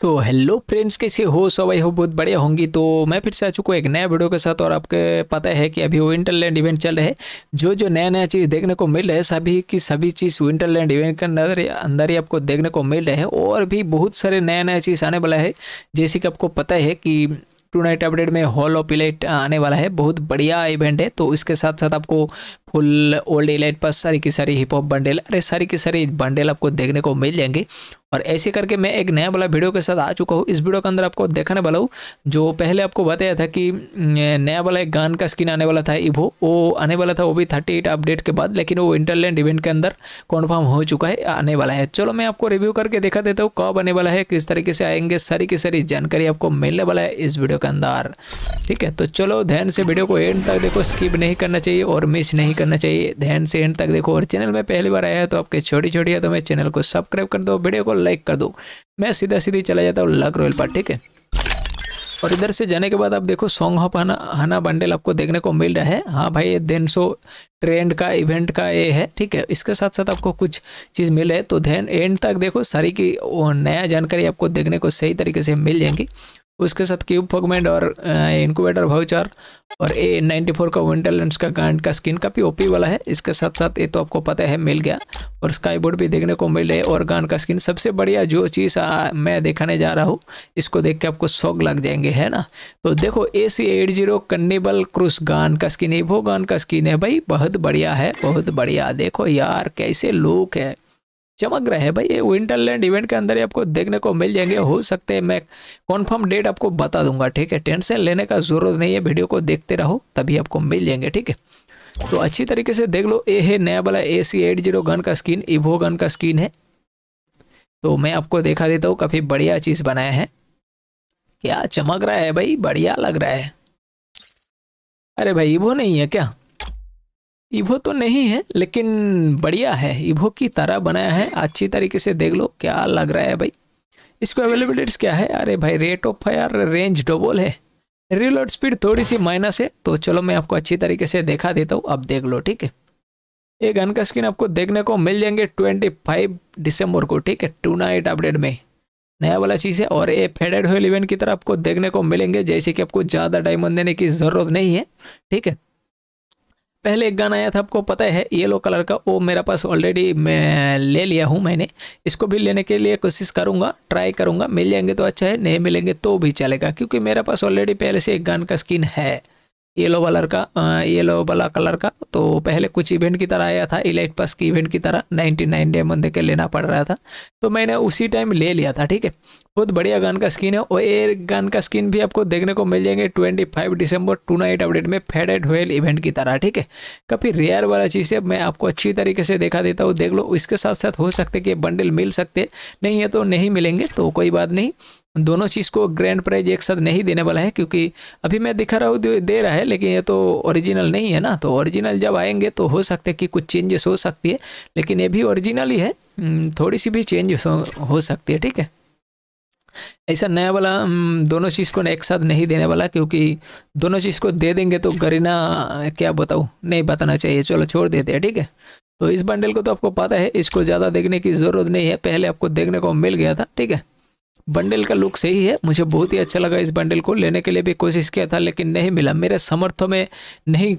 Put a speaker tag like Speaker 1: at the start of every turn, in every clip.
Speaker 1: so hello friends कैसे हो सवाई हो बहुत बढ़िया होंगी तो मैं फिर से आ चुका हूँ एक नया वीडियो के साथ और आपके पता है कि अभी विंटरलैंड इवेंट चल रहे जो जो नया नया चीज़ देखने को मिल रहा है सभी की सभी चीज़ विंटरलैंड इवेंट के अंदर अंदर ही आपको देखने को मिल रहा है और भी बहुत सारे नया नया चीज़ आने वाला है जैसे कि आपको पता है कि टू नाइट अपडेट में हॉल ऑफ इलाइट आने वाला है बहुत बढ़िया इवेंट है तो इसके साथ साथ आपको फुल ओल्ड एलाइट पर सारी की सारी हिप हॉप बंडेल अरे सारी की सारी बंडेल आपको देखने को मिल जाएंगे और ऐसे करके मैं एक नया वाला वीडियो के साथ आ चुका हूँ इस वीडियो के अंदर आपको देखने वाला हूँ जो पहले आपको बताया था कि नया वाला एक गान का स्किन आने वाला था इवो वो आने वाला था वो भी थर्टी एट अपडेट के बाद लेकिन वो इंटरलैंड इवेंट के अंदर कन्फर्म हो चुका है आने वाला है चलो मैं आपको रिव्यू करके देखा देता हूँ कब आने वाला है किस तरीके से आएंगे सारी की सारी जानकारी आपको मिलने वाला है इस वीडियो के अंदर ठीक है तो चलो ध्यान से वीडियो को एंड तक देखो स्किप नहीं करना चाहिए और मिस नहीं करना चाहिए ध्यान से एंड तक देखो और चैनल में पहली बार आया है तो आपके छोटी छोटी है तो मैं चैनल को सब्सक्राइब कर दो वीडियो को लाइक कर दो मैं सीधा सीधे चला जाता हूँ लक रॉयल पर ठीक है और इधर से जाने के बाद आप देखो सॉन्ग हॉप हना हना बंडल आपको देखने को मिल रहा है हाँ भाई ये देन सो ट्रेंड का इवेंट का ये है ठीक है इसके साथ साथ आपको कुछ चीज़ मिले तो देन एंड तक देखो सारी की नया जानकारी आपको देखने को सही तरीके से मिल जाएंगी उसके साथ क्यूब फोगमेंट और इनक्यूबेटर भाउचर और ए नाइन्टी फोर का विंटर लेंस का गांड का स्किन काफ़ी ओपी वाला है इसके साथ साथ ये तो आपको पता है मिल गया और स्काई बोर्ड भी देखने को मिल रहा है और गांड का स्किन सबसे बढ़िया जो चीज़ मैं देखाने जा रहा हूँ इसको देख के आपको शौक लग जाएंगे है ना तो देखो ए सी एट जीरो कन्नेबल क्रूस गान का स्किन ये वो गान का स्किन है भाई बहुत बढ़िया है बहुत बढ़िया देखो यार कैसे लुक है चमक रहे हैं भाई ये विंटरलैंड इवेंट के अंदर ही आपको देखने को मिल जाएंगे हो सकते हैं मैं कॉन्फर्म डेट आपको बता दूंगा ठीक है टेंशन लेने का जरूरत नहीं है वीडियो को देखते रहो तभी आपको मिल जाएंगे ठीक है तो अच्छी तरीके से देख लो ये है नया वाला A C eight zero gun का स्किन इवो गन का स्किन है तो मैं आपको देखा देता हूँ काफ़ी बढ़िया चीज़ बनाया है क्या चमक रहा है भाई बढ़िया लग रहा है अरे भाई इवो नहीं है क्या ईवो तो नहीं है लेकिन बढ़िया है ईवो की तरह बनाया है अच्छी तरीके से देख लो क्या लग रहा है भाई इसको अवेलेबिलिटीज क्या है अरे भाई rate of fire range double है रिलोड स्पीड थोड़ी सी माइनस है तो चलो मैं आपको अच्छी तरीके से देखा देता हूँ आप देख लो ठीक है ये गन का स्क्रीन आपको देखने को मिल जाएंगे ट्वेंटी फाइव दिसंबर को ठीक है टू नाइट अपडेट में नया वाला चीज़ है और ये फेडेड हुए इवेंट की तरह आपको देखने को मिलेंगे जैसे कि आपको ज़्यादा डायमंड देने की ज़रूरत नहीं है ठीक है पहले एक गाना आया था आपको पता है येलो कलर का वो मेरा पास ऑलरेडी मैं ले लिया हूँ मैंने इसको भी लेने के लिए कोशिश करूँगा ट्राई करूँगा मिल जाएंगे तो अच्छा है नहीं मिलेंगे तो भी चलेगा क्योंकि मेरे पास ऑलरेडी पहले से एक गान का स्किन है येलो कलर का येलो वाला कलर का तो पहले कुछ इवेंट की तरह आया था इलाइट पास की इवेंट की तरह 99 नाइन डायमंड देकर लेना पड़ रहा था तो मैंने उसी टाइम ले लिया था ठीक है बहुत बढ़िया गन का स्किन है और ये गन का स्किन भी आपको देखने को मिल जाएंगे 25 दिसंबर टू नाइट अपडेट में फेडेड होल इवेंट की तरह ठीक है काफ़ी रेयर वाला चीज़ है मैं आपको अच्छी तरीके से देखा देता हूँ देख लो इसके साथ साथ हो सकते कि बंडल मिल सकते नहीं है तो नहीं मिलेंगे तो कोई बात नहीं दोनों चीज़ को ग्रैंड प्राइज एक साथ नहीं देने वाला है क्योंकि अभी मैं दिखा रहा हूँ दे रहा है लेकिन ये तो ओरिजिनल नहीं है ना तो ओरिजिनल जब आएंगे तो हो सकता है कि कुछ चेंजेस हो सकती है लेकिन ये भी ओरिजिनल ही है हम्म, थोड़ी सी भी चेंजेस हो, हो सकती है ठीक है ऐसा नया वाला हम्म, दोनों चीज़ को एक साथ नहीं देने वाला क्योंकि दोनों चीज़ को दे देंगे तो गरीना क्या बताऊँ नहीं बताना चाहिए चलो छोड़ देते हैं ठीक है तो इस बंडल को तो आपको पता है इसको ज़्यादा देखने की ज़रूरत नहीं है पहले आपको देखने को मिल गया था ठीक है बंडल का लुक सही है मुझे बहुत ही अच्छा लगा इस बंडल को लेने के लिए भी कोशिश किया था लेकिन नहीं मिला मेरे समर्थों में नहीं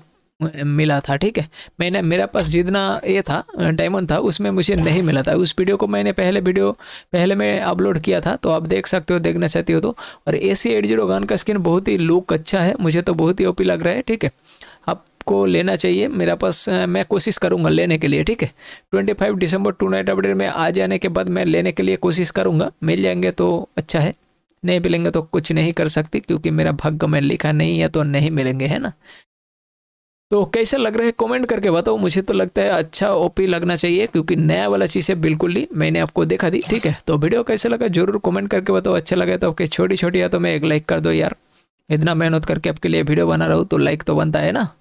Speaker 1: मिला था ठीक है मैंने मेरा पास जितना ये था डायमंड था उसमें मुझे नहीं मिला था उस वीडियो को मैंने पहले वीडियो पहले में अपलोड किया था तो आप देख सकते हो देखना चाहते हो तो और A C eight zero gun का स्किन बहुत ही लुक अच्छा है मुझे तो बहुत ही ओपी लग रहा है ठीक है आपको लेना चाहिए मेरा पास मैं कोशिश करूंगा लेने के लिए ठीक है ट्वेंटी फाइव दिसंबर टू नाइट अपडेट में आ जाने के बाद मैं लेने के लिए कोशिश करूंगा मिल जाएंगे तो अच्छा है नहीं मिलेंगे तो कुछ नहीं कर सकती क्योंकि मेरा भाग्य में लिखा नहीं है तो नहीं मिलेंगे है ना तो कैसे लग रहा है कमेंट करके बताओ मुझे तो लगता है अच्छा ओपी लगना चाहिए क्योंकि नया वाला चीज़ है बिल्कुल ही मैंने आपको देखा दी ठीक है तो वीडियो कैसे लगा जरूर कमेंट करके बताओ अच्छा लगा तो आपके छोटी छोटी है तो मैं एक लाइक कर दो यार इतना मेहनत करके आपके लिए वीडियो बना रहा हूँ तो लाइक तो बनता है ना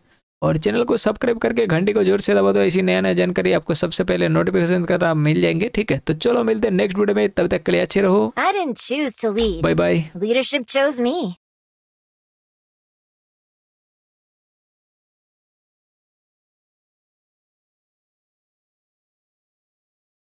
Speaker 1: और चैनल को सब्सक्राइब करके घंटी को जोर से दबा दो ऐसी नया नया जानकारी आपको सबसे पहले नोटिफिकेशन कर रहा मिल जाएंगे ठीक है तो चलो मिलते हैं नेक्स्ट वीडियो में तब तक के लिए अच्छे रहो बाय बाय लीडरशिप चोज मी